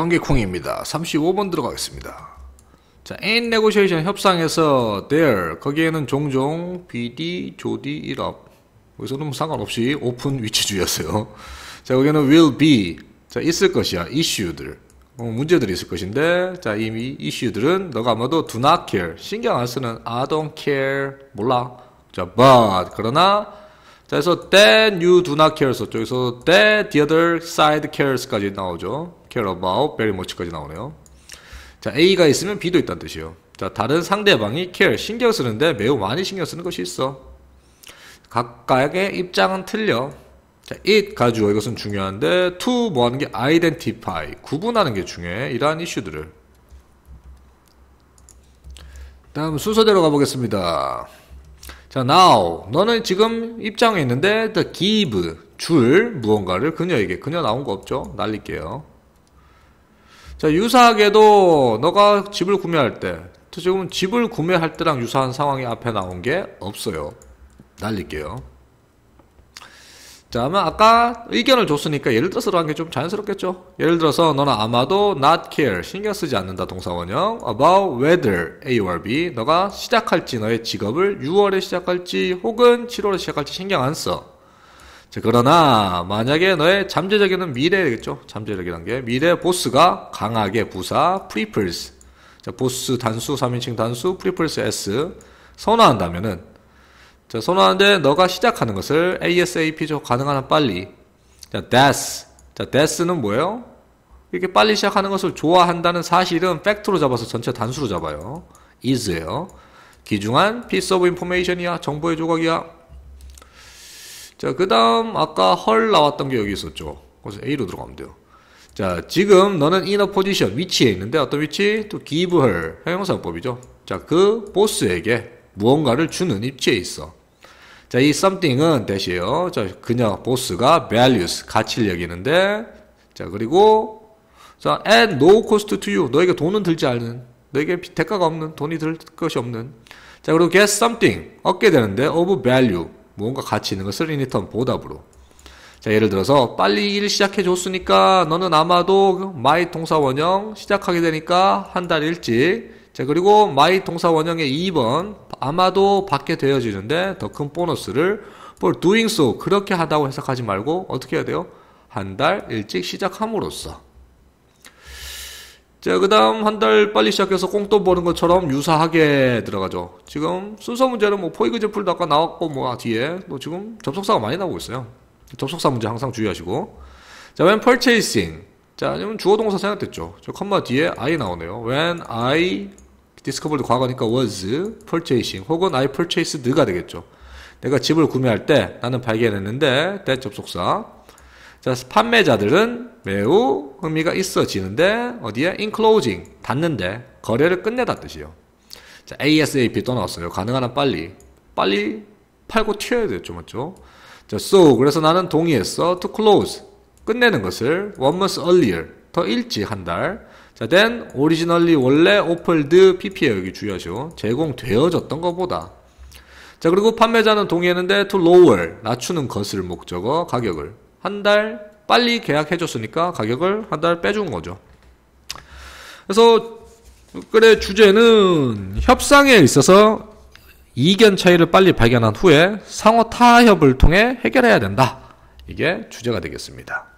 관계콩입니다. 35번 들어가겠습니다. 자, in negotiation 협상에서 there 거기에는 종종 BD 조디 일업 여기서는 뭐 상관없이 오픈 위치주의였어요. 자, 여기는 will be 자, 있을 것이야. 이슈들 어, 문제들이 있을 것인데 자, 이미 이슈들은 너가 아마도 do not care 신경 안 쓰는 I don't care 몰라. 자, but 그러나 자, 그래서 that you do not care 썼죠. 기서 that the other side cares까지 나오죠. care about very much까지 나오네요. 자, A가 있으면 B도 있다는 뜻이에요. 자, 다른 상대방이 care, 신경 쓰는데 매우 많이 신경 쓰는 것이 있어. 각각의 입장은 틀려. 자, it 가지고 이것은 중요한데 to 뭐 하는 게 identify, 구분하는 게 중요해. 이러한 이슈들을. 다음 순서대로 가보겠습니다. 자, now 너는 지금 입장에 있는데 the give 줄 무언가를 그녀에게 그녀 나온 거 없죠? 날릴게요. 자, 유사하게도 너가 집을 구매할 때, 지금 집을 구매할 때랑 유사한 상황이 앞에 나온 게 없어요. 날릴게요. 자, 아마 아까 의견을 줬으니까 예를 들어서라는 게좀 자연스럽겠죠? 예를 들어서 너는 아마도 not care, 신경 쓰지 않는다, 동사원형. about whether, A or B. 너가 시작할지, 너의 직업을 6월에 시작할지, 혹은 7월에 시작할지 신경 안 써. 자, 그러나 만약에 너의 잠재적인 미래겠죠. 잠재적이란 게 미래 보스가 강하게 부사 프리플스 자, 보스 단수 3인칭 단수 프리플스 S 선호한다면은 자, 선호하는데 너가 시작하는 것을 ASAP 저 가능한 한 빨리 자, death 자, death는 뭐예요? 이렇게 빨리 시작하는 것을 좋아한다는 사실은 팩트로 잡아서 전체 단수로 잡아요. is예요. 귀중한 piece of information이야. 정보의 조각이야. 자, 그 다음 아까 헐 나왔던 게 여기 있었죠. 그래서 A로 들어가면 돼요. 자, 지금 너는 이너 포지션 위치에 있는데 어떤 위치? 또 give her 형용사법이죠. 자, 그 보스에게 무언가를 주는 입지에 있어. 자, 이 something은 대시에요. 자, 그냥 보스가 values 가치를 여기는데 자, 그리고 자, a d no cost to you 너에게 돈은 들지 않는 너에게 대가가 없는 돈이 들 것이 없는 자, 그리고 get something 얻게 되는데 of value 무언가 가치 있는 것을 리턴 보답으로. 자, 예를 들어서 빨리 일 시작해 줬으니까 너는 아마도 마이 동사 원형 시작하게 되니까 한 달 일찍. 자, 그리고 마이 동사 원형의 2번 아마도 받게 되어지는데 더 큰 보너스를 for doing so 그렇게 하다고 해석하지 말고 어떻게 해야 돼요? 한 달 일찍 시작함으로써 자, 그 다음 한 달 빨리 시작해서 꽁돈 버는 것처럼 유사하게 들어가죠. 지금 순서 문제는 뭐 포이그 제풀도 아 나왔고 뭐 아, 뒤에 또 지금 접속사가 많이 나오고 있어요. 접속사 문제 항상 주의하시고. 자, when purchasing. 자, 아니면 주어 동사 생각됐죠. 저 컴마 뒤에 I 나오네요. when I discovered 과거니까 was purchasing 혹은 I purchased가 되겠죠. 내가 집을 구매할 때 나는 발견했는데 t 접속사 자, 판매자들은 매우 흥미가 있어지는데 어디에 inclosing 닫는데 거래를 끝내다 뜻이요. 자, ASAP 떠 나왔어요. 가능한 한 빨리 빨리 팔고 튀어야 되죠, 맞죠? 자, so 그래서 나는 동의했어 to close 끝내는 것을 one month earlier 더 일찍 한 달. 자, then originally 원래 offered PP에 여기 주의하시오. 제공되어졌던 것보다. 자, 그리고 판매자는 동의했는데 to lower 낮추는 것을 목적어 가격을 한달 빨리 계약해줬으니까 가격을 한 달 빼준 거죠. 그래서 글의 주제는 협상에 있어서 이견 차이를 빨리 발견한 후에 상호 타협을 통해 해결해야 된다. 이게 주제가 되겠습니다.